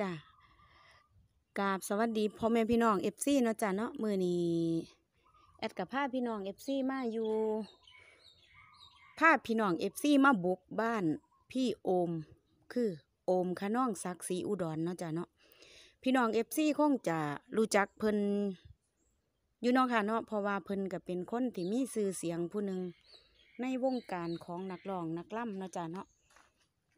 จ้ะกราบสวัสดีพ่อแม่พี่น้องเอฟซีเนาะจ้ะเนาะมือนี้แอดกับผ้าพี่น้องเอฟซีมาอยู่ผ้าพี่น้องเอฟซีมาบุกบ้านพี่โอม คือโอมขน้อง ศักดิ์ศรีอุดรเนาะจ้ะเนาะพี่น้องเอฟซีคงจะรู้จักเพิ่นอยู่นอกค่ะเนาะเพราะว่าเพิ่นก็เป็นคนที่มีสื่อเสียงผู้หนึ่งในวงการของนักร้องนักล่ำเนาะจ้ะเนาะ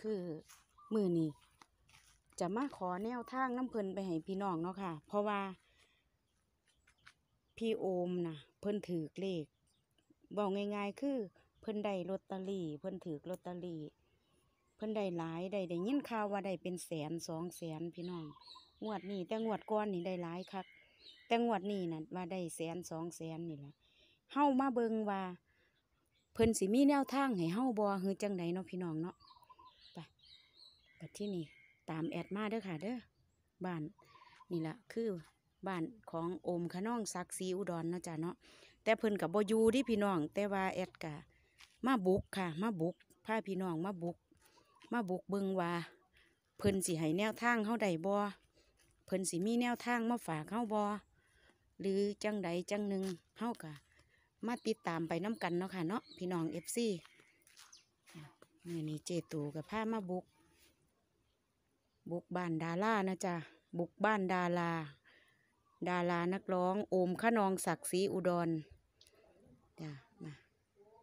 คือมือนี้จะมาขอแนวทางน้ำเพิ่นไปให้พี่น้องเนาะค่ะ เพราะว่า พี่โอมนะเพิ่นถือเลขบอกง่ายๆ คือ เพิ่นได้ลอตเตอรี่ เพิ่นถือลอตเตอรี่เพิ่นได้หลายได้ได้ยินข่าวว่าได้เป็นแสนสองแสนพี่น้อง งวดนี้แต่งวดก้อนนี่ได้หลายคักแต่งวดนี้นะ่ะว่าได้แสนสองแสนนี่แหละ เฮ้ามาเบิงว่า เพิ่นสิมีแนวทางให้เฮ้าบอฮือจังไดเนาะพี่น้องเนาะไปกับที่นี่ตามแอดมาเด้อค่ะเด้อบ้านนี่แหละคือบ้านของโอมขน้องซักซีอุดรเนาะจ้ะเนาะแต่เพิ่นกับบอยูที่พี่น้องแต่ว่าแอดกะมาบุกค่ะ มาบุกพาพี่น้องมาบุกมาบุกเบิงว่า เพิ่นสิให้แนวทางเข้าใดบอเพิ่นสิมีแนวทางมาฝากเข้าบอหรือจังใดจังหนึ่งเข้ากะมาติดตามไปน้ำกันเนาะค่ะเนาะพี่น้องเอฟซีนี่นี่เจตูกับผ้ามาบุกบุกบ้านดารานะจ๊ะ บุกบ้านดารา ดารานักร้องโอมขนองศักดิ์ศรีอุดร จ้ะมา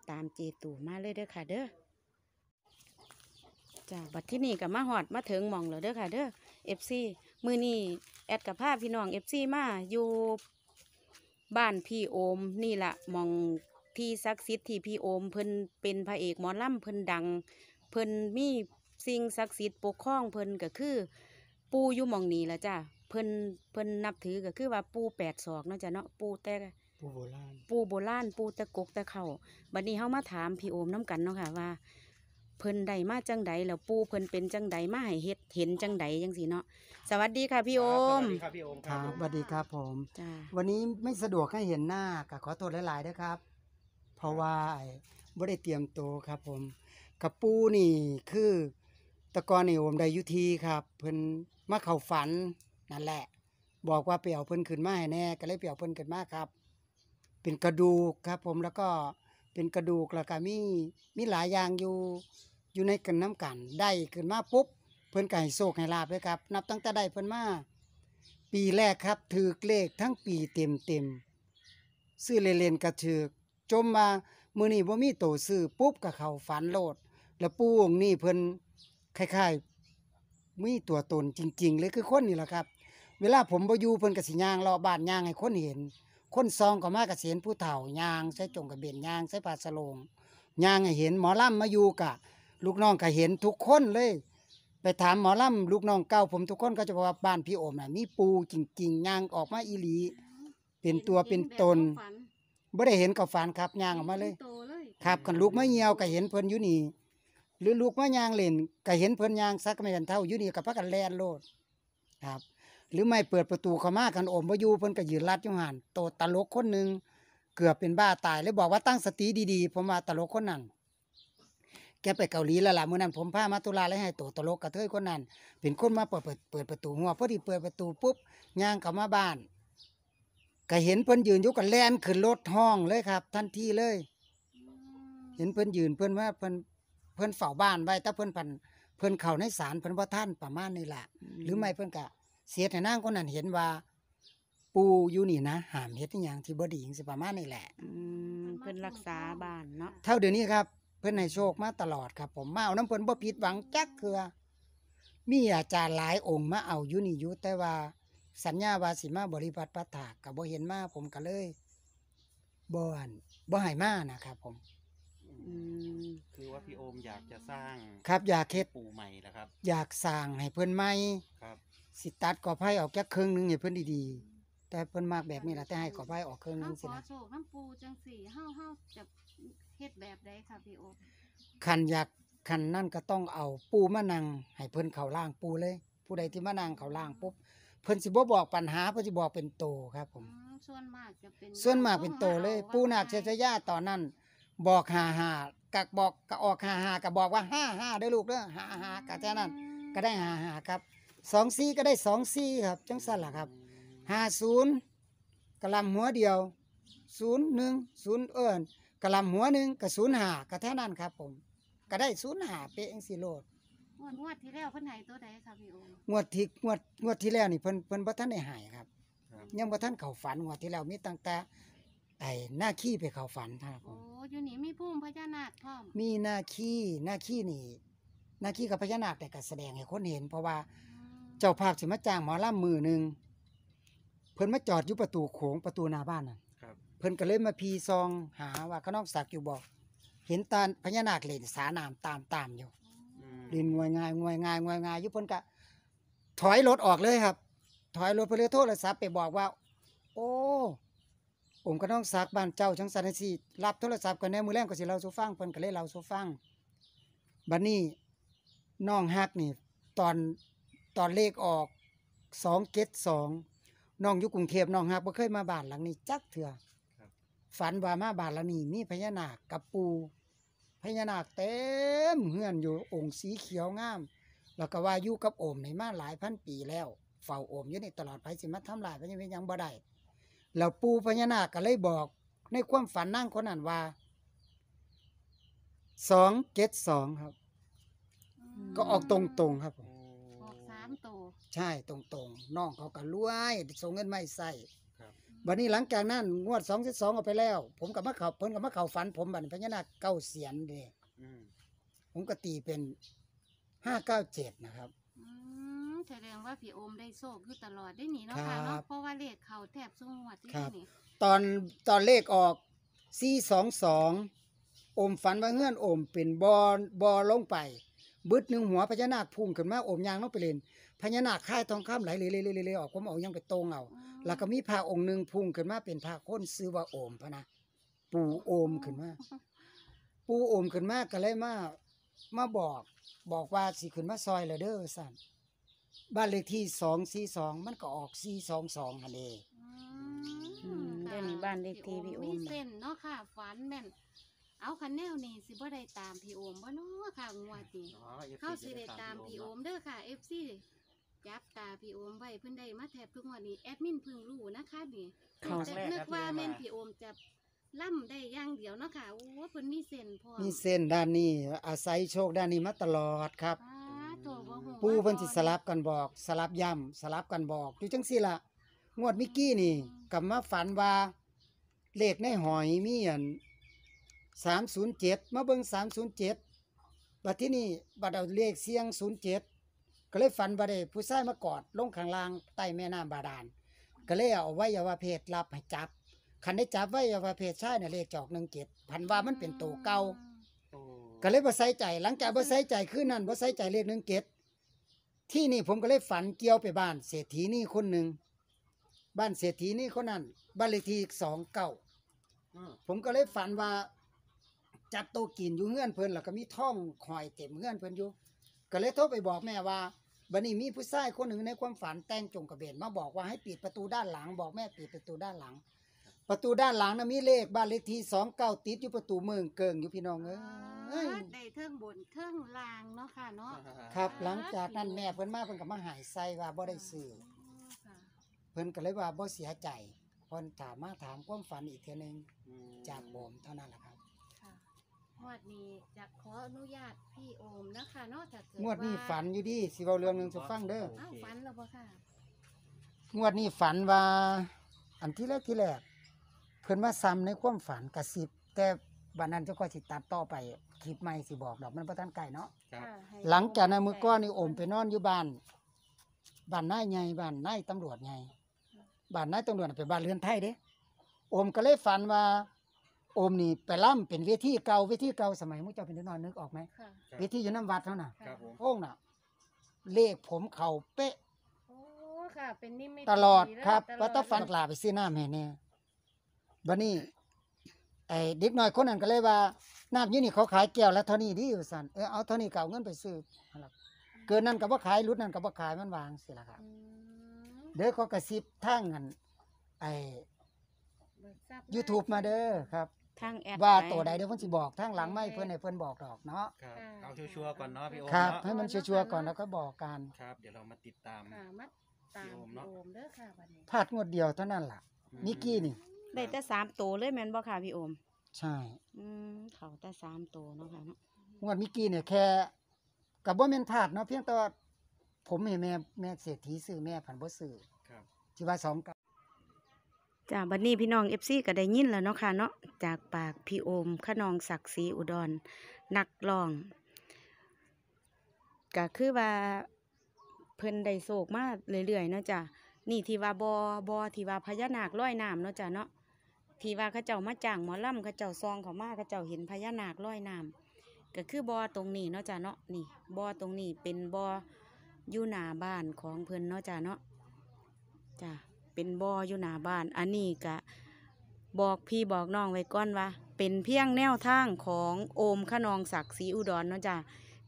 ตามเจตู่มาเลยเด้อค่ะเด้อจ้ะบัดที่นี่กับมาหอดมาถึงมองเหรอเด้อค่ะเด้อเอฟซีมือนี่แอดกับภาพพี่น้องเอฟซีมา อยู่บ้านพี่โอม นี่แหละมองที่ซักซิดที่พี่โอมเพิ่นเป็นพระเอกหมอลำเพิ่นดังเพิ่นมีสิ่งศักดิ์สิทธิ์ปกครองเพิ่นก็คือ ปูอยู่หมองนี้ละจ้ะเพิ่นเพิ่นนับถือก็คือว่าปูแปดศอกเนาะจ้ะเนาะปูแต่ปูโบราณปูโบราณปูตะกกตะเข่าบัดนี้เฮามาถามพี่โอมน้กันเนาะค่ะว่า เพิ่นใดมาจังใดแล้วปูเพิ่นเป็นจังใดมาให้เฮ็ดเห็นจังใดจังสีเนาะสวัสดีค่ะพี่โอมสวัสดีครับพี่โอมครับสวัสดีครับผมจ้วันนี้ไม่สะดวกให้เห็นหน้าก็ขอโทษหลายๆด้ครับ เพราะว่าไมบ่ได้เตรียมตัวครับ ผม กับปูนี่คือตะกอนนี่ผมได้ยุทีครับ เพิ่นมาเข่าฝัน นั่นแหละบอกว่าเปียวเพิ่นขึ้นมาให้แน่ ก็เลยเปียวเพิ่นขึ้นมาครับ เป็นกระดูกครับ ผมแล้วก็เป็นกระดูกแล้วก็มี มีหลายอย่างอยู่อยู่ในกันน้ำกัน ได้ขึ้นมาปุ๊บเพิ่นก็ให้โศกให้ลาบเลยครับ นับตั้งแต่ได้เพิ่นมาปีแรกครับถือเลขทั้งปีเต็มเต็มซื้อเลนกระถือจมมามือนี่บ่มีโตซื้อปุ๊บกับเขาฝันโลด แล้วปูองนี่เพิ่นคล้ายๆมีตัวตนจริง ๆ เลยคือคนนี่แหละครับ เวลาผมไปอยู่เพิ่นกบสิยางเอาบ้านยางให้คนเห็น คนซองก็มาก็สเสียนผู้เฒ่ายางใช้จงกับเบนยางใช้ผ้าสลงยางให้เห็น หมอลำมาอยู่กะ ลูกน้องก็เห็นทุกคนเลย ไปถามหมอลำลูกน้องเก่าผมทุกคนก็จะบอกว่าบ้านพี่โอมน่ะมีปูจริงๆยางออกมาอีหลีเป็นตัวเป็นตนไม่ได้เห็นกับฝันครับยางออกมาเลย ครับกันลูกไม่เหี่ยวก็เห็นเพิ่นอยู่นี่หรือลูกมะยางเล่น ก็เห็นเพิ่นยางซักไม่กันเท่าอยู่นี่กับพักกันแลนโลดครับ หรือไม่เปิดประตูเขามากันอมบ่อยู่เพิ่นก็ยืนรัดยุหันโตตลกคนหนึ่งเกือบเป็นบ้าตายเลยบอกว่าตั้งสติดีๆผมว่าตลกคนนั้น แกไปเกาหลีแล้วล่ะเมื่อนั้นผมพามาตุลาเลยให้ตตลกกระเทยคนนั้น เป็นคนมาเปิดเปิดเปิดประตูหัวพอดีเปิดประตูปุ๊บยางเข้ามาบ้าน ก็เห็นเพิ่นยืนยุกันแลนขึ้นรถห้องเลยครับทันทีเลย เห็นเพิ่นยืนเพิ่นว่าเพิ่นเพื่อนเฝ้าบ้านไว้ถ้าเพื่อนพันเพื่อนเข่าในศาลเพื่อนร่ท่านประมาณนี้ละ หรือไม่เพื่อนกะ เสียแต่นั่งคนนั้นเห็นว่า ปูอยู่นี่นะห้ามเฮ็ดอย่างที่บดีจิงสีประมาณนี้แหละเพื่อนรักษาบ้านเนาะ เท่าเดี๋ยวนี้ครับเพื่อนให้โชคมาตลอดครับ ผมมาเอาน้ำเพื่อนบ่ผิดหวังจักเคือมีอาจารย์หลายองค์มาเอาอยู่นี่อยู่แต่ว่า สัญญาว่าสิมาบริบัติปาถากับบ่เห็นมาผมก็เลยบ่อนบ่หายมานะครับ ผมอคือว่าพี่โอมอยากจะสร้าง ครับอยากเคสปูใหม่นะครับ อยากสร้างให้เพื่อนไหมครับ สิตัดกอไผ่ออกแค่ครึ่งหนึงให้เพื่อนดีๆแต่เพื่อนมากแบบนี้ละแต่ให้กอไผ่ออกครึ่งหนึงน้ำขสิอนะโชคน้ำปูจังสี่เฮาเฮาจะเฮ็ดแบบใดค่ะพี่โอมขันอยากขันนั่นก็ต้องเอาปูมะนังให้เพื่อนเขาล่างปูเลย ผู้ใดที่มะนังเขาล่างปุ๊บเพื่อนสิบบอกปัญหาเพื่นสิบอกเป็นโตครับผมส่วนมากจะเป็นส่วนมากเป็นโตเลย ปูหนักเชะยาตอนนั้นบอกหาหากักบอกกะออกหาหากับอกว่าห้าห้าเด้อลูกเด้อหาหากัแค่นั้น ก็ได้หาหาครับสองซีก็ได้สองซีครับจังสั้นล่ะครับห้าศูนย์กระลำหัวเดียวศูนย์หนึ่งศูนย์เอิญกระลำหัวหนึ่งกับศูนย์หาก็แค่นั้นครับผมก็ได้ศูนย์หาเป๊ะสี่โลดงวดวดที่แล้วเพิ่นหายตัวใดครับพี่โอ๋งวดที่งวดงวดที่แล้วนี่เพิ่นเพิ่นบ่ท่านได้หายครับยังบ่ท่านเข้าฝันงวดที่แล้วมีตั้งแต่ไอ้หน้าขี้ไปเขาฝันท่านครับ โอ้อยู่นี่มีพุ่มพญานาคพร้อมมีหน้าขี้หน้าขี้นี่หน้าขี้กับพญานาคแต่ก็แสดงให้คนเห็น เพราะว่า เจ้าภาพสิมาจ้างหมอล่ำมือหนึ่งเพิ่นมาจอดอยู่ประตูโขงประตูหน้าบ้านน่ะครับเพิ่นก็เลยมาพีซองหาว่าข้างนอกสักอยู่บอกเห็นตาพญานาคเล่นสานามตามตามอยู่เืมินงวยงายงวยงายงวยงายอยุพิ่นกะถอยรถออกเลยครับ ถอยรถไปเลยโทรศัพท์ไปบอกว่า โอ้ผมก็ต้องซักบ้านเจ้าจังสันสิรับโทรศัพท์กันแน่มือแรงก็สิเราโซฟังเพิ่นก็เลยเราโซฟังบัดนี้น้องฮักนี่ตอน ตอนเลขออกสองเกตสองน้องอยู่กรุงเทพน้องฮักก่เคยมาบ้านหลังนี้ จักเถื่อฝันว่ามาบานหลังนี่มีพญานาคกับปูพญานาคเต็มเฮือนอยู่องค์สีเขียวงาม แล้วก็ว่าอยู่กับโอมในมาหลายพันปีแล้วเฝ้าโอมอยู่ในตลอดไปสิมาทำลายพญานาคยังบ่ได้แล้วปู่พญานาคก็เลยบอก ในความฝันนั่งคนนั้นว่าสองเจ็ดสองครับ ก็ออกตรงๆครับผมออกสามตัว ใช่ตรงๆน้องเขาก็รวยส่งเงินไม่ใส่ับัดนี้หลังจากนั้น งวดสองเจ็ดสองออกไปแล้ว ผมกับมะเขาเพิ่นกับมะเขาฝันผมบัดนพญานาคเก้าเสียนเด้ผมก็ตีเป็นห้าเก้าเจ็ดนะครับแสดงว่าพี่โอมได้โชคคือตลอดได้หนีเนาะค่ะเนาะเพราะว่าเลขเขาแทบสู้หัวดที่ครันี่ตอนตอนเลขออกซีสองสองอมฝันว่าเงื่อนโอมเป็นบอบอลงไปบึดหนึ่งหัวพญานาคพุ่งขึ้นมาโอมยางองไปเลนพญานาคค่ายทองคำไหลเลยเลยเลยออกผมเอายังไปตรงเอาแล้วก็มีพระองค์หนึ่งพุ่งขึ้นมาเป็นพระค้นซื้อว่าโอมพนะปู่โอมขึ้นมาปู่โอมขึ้นมาก็เลยมามาบอก บอกว่าสิขึ้นมาซอยเลยเด้อสั่นบ้านเลขที่สองสี่สองมันก็ออกสี่สองสองฮันเดอืเดี๋ยวนบ้านเลขที่พี่โอมมีเส้นเนาะค่ะฝันแม่น เอาคันแนวนี่สิบ่ได้ตามพี่โอมบ่เนาะค่ะงวดนี้เข้าสิได้ตามพี่โอมเด้อค่ะเอฟซีจับตาพี่โอมไว้เพิ่นได้มาแทบทุกงวันนี้แอดมินเพิ่งรู้นะคะนี่้แต่คนึกว่าแม่นพี่โอมจะล่ำได้อย่างเดียวเนาะค่ะโอ้เพิ่นมีเส้นพอมีเส้นด้านนี้ อาศัยโชคด้านนี้มาตลอดครับอปูเพิ่นสิสลับกันบอก สลับย่ำสลับกันบอก อยู่จังซี่ล่ะงวดมิกกี้นี่กลับมาฝันว่าเลขในหอยมีอัน307 มาเบิ่ง307บัดที่นี่บัดเอาเลขเสียง07ก็เลยฝันว่าได้ผู้ชายมากอดลงข้างล่างใต้แม่น้ำบาดาลก็เลยเอาไว้ยาวาเพศรับให้จับคันได้จับไว้ยาวาเพศชายน่ะเลขจอก17พันว่ามันเป็นตัวเก่าก็เลยบ่ใส่ใจ หลังจากบ่ใส่ใจคืนนั่นบ่ใส่ใจเลขหนึ่งเกตที่นี่ผมก็เลยฝันเกี่ยวไปบ้านเศรษฐีนี่คนหนึ่ง บ้านเศรษฐีนี่คนนั้น บ้านเลขที่สองเก้าผมก็เลยฝันว่าจับโตกินอยู่เงื่อนเพลินแล้วก็มีท่องคอยเต็มเงื่อนเพลินอยู่ ก็เลยโทรไปบอกแม่ว่าบันนี้มีผู้ชายคนหนึ่งในความฝันแต่งจงกระเบนมาบอกว่าให้ปิดประตูด้านหลัง บอกแม่ปิดประตูด้านหลัง ประตูด้านหลังนะมีเลขบ้านเลขที่สองเก้าติดอยู่ประตูเมืองเกิงอยู่พี่น้องเอ้เอ้ยได้เทิงบนเทิงลางเนาะค่ะเนาะ ครับ หลังจากนั้นแม่เพิ่นมาเพิ่นก็มาหายใส่ว่าบ่ได้ซื้อเพิ่นก็เลยว่าบ่เสียใจเพิ่นถามมาถามความฝันอีกเทื่อนึงจากผมเท่านั้นแหละครับค่ะงวดนี้จะขออนุญาตพี่โอมนะคะเนาะถ้าเกิดงวดนี้ฝันอยู่ดีสิเว้าเรื่องหนึงสะฟังเด้ออ้าวฝันแล้วบ่ค่ะงวดนี้ฝันว่า อันที่แรกที่แรกเพิ่นมาซ้ำในความฝันกระซิบแต่วันนั้นเจ้าก็สิตัดต่อไปคลิปใหม่สิบอกดอกมันระทานไก่เนาะหลังจากนั้นมือก้อนนี่โอมไปนอนอยู่บ้านบ้านนายใหญ่บ้านนายตำรวจใหญ่บ้านนายตำรวจเป็นบ้านเรือนไทยเด้โอมก็เลยฝันว่าโอมนี่ไปล่ำเป็นเวทีเก่าเวทีเก่าสมัยมุเจ้าเป็นเนอนนึกออกไหมเวทีอยู่น้ำวัดเท่าน่ะั้นโอ่งน่ะเลขผมเข่าเป๊ะตลอดครับพระว่าตาฝันกลาไปซื้อน้าแม่เนี่ยบันนี้ไอ้เด็กน้อยคนนั้นก็เลยว่าน้ำยี่นี่เขาขายแก้วแล้วเท่านี้ดีอยู่สันเออเอาเท่านี้เก่าเงินไปซื้อัเกินนั้นก็บ่ขายรุดนั้นก็บ่ขายมันวางสิละครับเด้อเขากระซิบทั้งงันไอู้ทูบมาเด้อครับทงแอดว่าตัวใดเดี๋ยวเพื่นสิบอกทั้งหลังไม่เพื่อนให้เพื่อนบอกดอกเนาะเอาชัวร์ๆก่อนเนาะพี่โอมครับเนาะให้มันชัวร์ๆก่อนแล้วก็บอกกันครับ เดี๋ยวเรามาติดตามะตามพี่โอมเนาะด้ค่ะวันนี้พลาดงวดเดียวเท่านั้นล่ะนิกกี้นี่ได้แต่สามตัวเลยแมนบ่ค่ะ พี่ โอม ใช่ อืมเขาแต่สามตัวเนาะค่ะเนาะอวดมิกี้เนี่ยแค่กับว่าแม่นพาดเนาะเพียงแต่ว่าผมเห็นแม่ แม่เศรษฐีซื้อแม่ผันบ่ซื้อครับที่ว่าสองกับจากบัดนี้พี่น้องเอฟซีก็ได้ยินแล้วเนาะค่ะเนาะจากปากพี่โอม ขนองศักดิ์ศรีอุดร นักร้องก็คือว่าเพิ่นได้โศกมาเรื่อยๆเนาะจ้ะนี่ที่ว่าบอบอที่ว่าพญานาคร้อยน้ำเนาะจ้ะเนาะที่ว่าข้าเจ้ามาจ้างหมอลำข้าเจ้าซองเขามาข้าเจ้าเห็นพญานาคลอยน้ำก็คือบอ่อตรงนี้เนาะจ้าเนาะนี่บอ่อตรงนี้เป็นบอ่ออยู่หน้าบ้านของเพื่อนเนาะจ้าเนาะจ้าเป็นบอ่ออยู่หน้าบ้านอันนี้กะบอกพี่บอกน้องไว้ก่อนว่า เป็นเพียงแนวทางของโอมขนองศักดิ์ศรีอุดรเนาะจ้า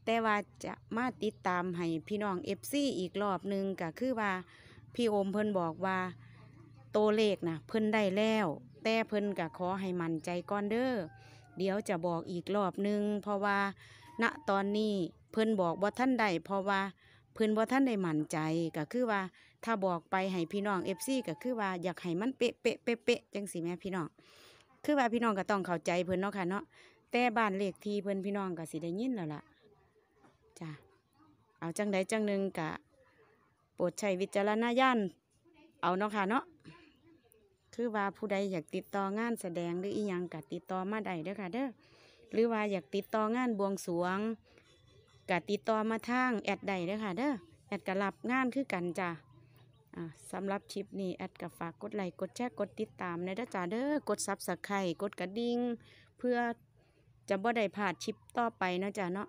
แต่ว่าจะมาติดตามให้พี่น้องเอฟซีอีกรอบหนึ่งก็คือว่าพี่โอมเพิ่นบอกว่าโตเลขนะเพิ่นได้แล้ว แต่เพิ่นก็ขอให้มั่นใจก่อนเด้อเดี๋ยวจะบอกอีกรอบนึงเพราะว่าณตอนนี้เพิ่นบอกว่าท่านได้เพราะว่าเพิ่นว่าท่านได้มั่นใจก็คือว่าถ้าบอกไปให้พี่น้องเอฟซีก็คือว่าอยากให้มันเป๊ะเป๊ะเป๊ะเป๊ะจังสิแม่พี่น้องคือว่าพี่น้องก็ต้องเข้าใจเพิ่นเนาะค่ะเนาะแต่บ้านเลขที่เพิ่นพี่น้องก็สิได้ยินแล้วล่ะจ้ะเอาจังใดจังหนึ่งกะโปรดใช้วิจารณญาณเอาเนาะค่ะเนาะคือว่าผู้ใดอยากติดต่องานแสดงหรืออีหยังก็ติดต่อมาได้เด้อค่ะเด้อ หรือว่าอยากติดต่องานบวงสรวงก็ติดต่อมาทางแอดใดเด้อค่ะเด้อ แอดกะรับงานคือกันจ้ะสำหรับคลิปนี้แอดกับฝากกดไลค์กดแชร์ กดติดตามในด้จ้าเด้อ กดซับสไครต์กดกระดิ่งเพื่อจะบ่ได้พลาดคลิปต่อไปนะจ๊ะเนาะ